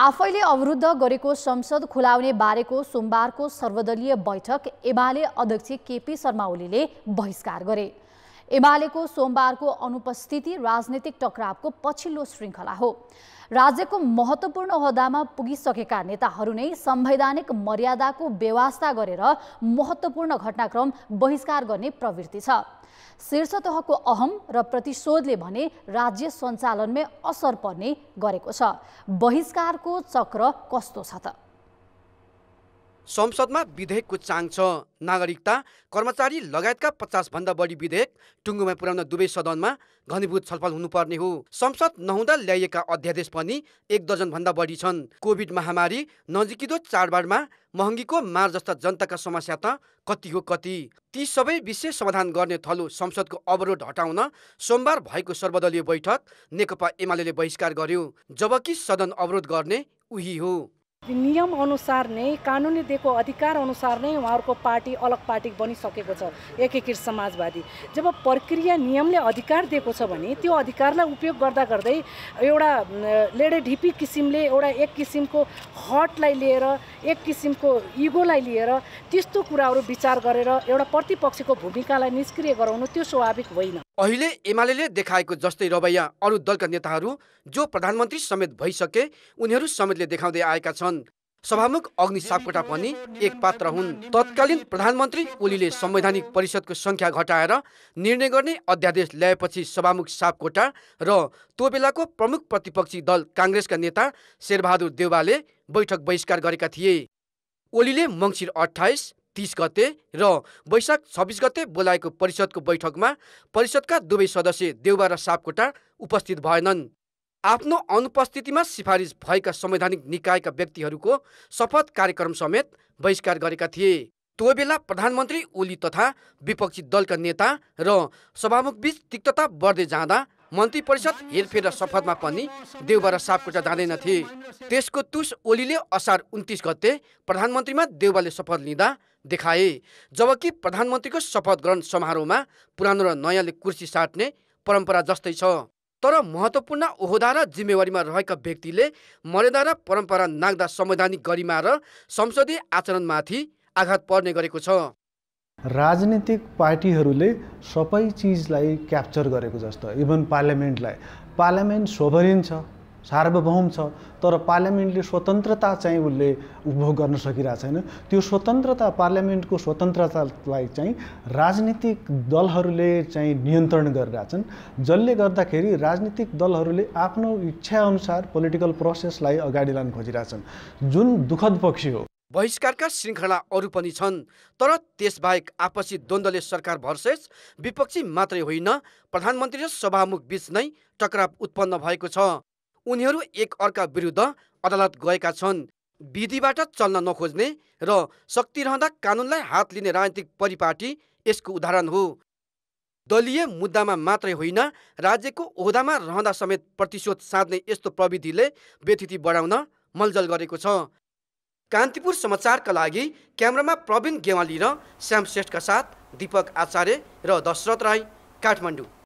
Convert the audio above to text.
आफैले अवरुद्ध गरेको संसद खुलाउने बारेको सोमबारको सर्वदलीय बैठक एमाले अध्यक्ष केपी शर्मा ओलीले बहिष्कार गरे एमालेको सोमबारको अनुपस्थिति राजनीतिक टक्रावको पछिल्लो श्रृङ्खला हो राज्यको महत्त्वपूर्ण ओहदामा पुगिसकेका नेताहरू नै संवैधानिक मर्यादाको व्यवस्था गरेर महत्त्वपूर्ण घटनाक्रम बहिष्कार गर्ने प्रवृत्ति छ शीर्ष तहको अहम र प्रतिशोधले भने राज्य सञ्चालनमै असर पर्ने गरेको छ बहिष्कारको चक्र कस्तो छ त संसदमा विधेयकको चाङ छ नागरिकता कर्मचारी लगायतका पचासभन्दा बढी विधेयक टुङ्गोमा पुर्याउन दुवै सदनमा घनीभूत छलफल हुनुपर्ने हो संसद नहुँदा ल्याइएका अध्यादेश पनि एक दर्जनभन्दा बढी छन् कोभिड महामारी नजिकिँदो चाडबाडमा महँगीको मार जस्ता जनताका समस्या त कति हो कति ती सबै विषय समाधान गर्ने थलो संसदको अवरोध हटाउन सोमबार भएको सर्वदलीय बैठक नेकपा एमाले बहिष्कार गर्यो जबकि सदन अवरोध गर्ने उही हो नियम अनुसार नै कानुनले दिएको अधिकार अनुसार नै उहाँहरूको पार्टी अलग पार्टी बनिसकेको छ एकीकृत समाजवादी जब प्रक्रिया नियमले अधिकार दिएको छ भने त्यो अधिकारलाई उपयोग गर्दा गर्दै एउटा लेडेढिपी किसिमले एउटा एक किसिमको हटलाई लिएर एक किसिमको इगोलाई लिएर त्यस्तो कुराहरू विचार गरेर एउटा प्रतिपक्षको भूमिकालाई निष्क्रिय गराउनु त्यो स्वाभाविक होइन अहिले एमाले देखाएको जस्तै रवैया अरू दलका नेताहरू जो प्रधानमन्त्री समेत भइसके उनीहरू समेतले देखाउँदै आएका छन् सभामुख अग्नि सापकोटा पनि एक पात्र हुन् तत्कालीन प्रधानमन्त्री ओलीले संवैधानिक परिषदको सङ्ख्या घटाएर निर्णय गर्ने अध्यादेश ल्याएपछि सभामुख सापकोटा र त्यो बेलाको प्रमुख प्रतिपक्षी दल काङ्ग्रेसका नेता शेरबहादुर देउवाले बैठक बहिष्कार गरेका थिए ओलीले मङ्सिर अठाइस तिस गते र वैशाख छब्बिस गते बोलाएको परिषदको बैठकमा परिषदका दुवै सदस्य देउबा र सापकोटा उपस्थित भएनन् आफ्नो अनुपस्थितिमा सिफारिस भएका संवैधानिक निकायका व्यक्तिहरूको शपथ कार्यक्रम समेत बहिष्कार गरेका थिए त्यो बेला प्रधानमन्त्री ओली तथा विपक्षी दलका नेता र सभामुखबीच तिक्तता बढ्दै जाँदा मन्त्री परिषद हेरफेर र शपथमा पनि देउबा सापकोटा जाँदैनथे त्यसको तुस ओलीले असार उन्तिस गते प्रधानमन्त्रीमा देउबाले शपथ लिँदा देखाए जबकि प्रधानमन्त्रीको शपथ ग्रहण समारोहमा पुरानो र नयाँले कुर्सी साट्ने परम्परा जस्तै छ तर महत्त्वपूर्ण ओहदा र जिम्मेवारीमा रहेका व्यक्तिले मर्यादा र परम्परा नाग्दा संवैधानिक गरिमा र संसदीय आचरणमाथि आघात पर्ने गरेको छ राजनीतिक पार्टीहरूले सबै चिजलाई क्याप्चर गरेको जस्तो इभन पार्लियामेन्टलाई पार्लियामेन्ट सोभरिन छ सार्वभौम छ तर पार्लियामेन्टले स्वतन्त्रता चाहिँ उसले उपभोग गर्न सकिरहेको छैन त्यो स्वतन्त्रता पार्लियामेन्टको स्वतन्त्रतालाई चाहिँ राजनीतिक दलहरूले चाहिँ नियन्त्रण गरिरहेछन् जसले गर्दाखेरि राजनीतिक दलहरूले आफ्नो इच्छाअनुसार पोलिटिकल प्रोसेसलाई अगाडि लान खोजिरहेछन् जुन दुःखद पक्ष हो बहिष्कारका श्रृङ्खला अरू पनि छन् तर त्यसबाहेक आपसी द्वन्द्वले सरकार भर्सेस विपक्षी मात्रै होइन प्रधानमन्त्री र सभामुख बीच नै टकराव उत्पन्न भएको छ उनीहरू एक अर्का विरुद्ध अदालत गएका छन् विधिबाट चल्न नखोज्ने र शक्ति रहँदा कानुनलाई हात लिने राजनीतिक परिपाटी यसको उदाहरण हो दलीय मुद्दामा मात्रै होइन राज्यको ओहदामा रहँदा समेत प्रतिशोध साध्ने यस्तो प्रविधिले व्यथिति बढाउन मलजल गरेको छ कान्तिपुर समाचारका लागि क्यामरामा प्रवीण गेवाली र श्याम श्रेष्ठका साथ दीपक आचार्य र दशरथ राई काठमाडौँ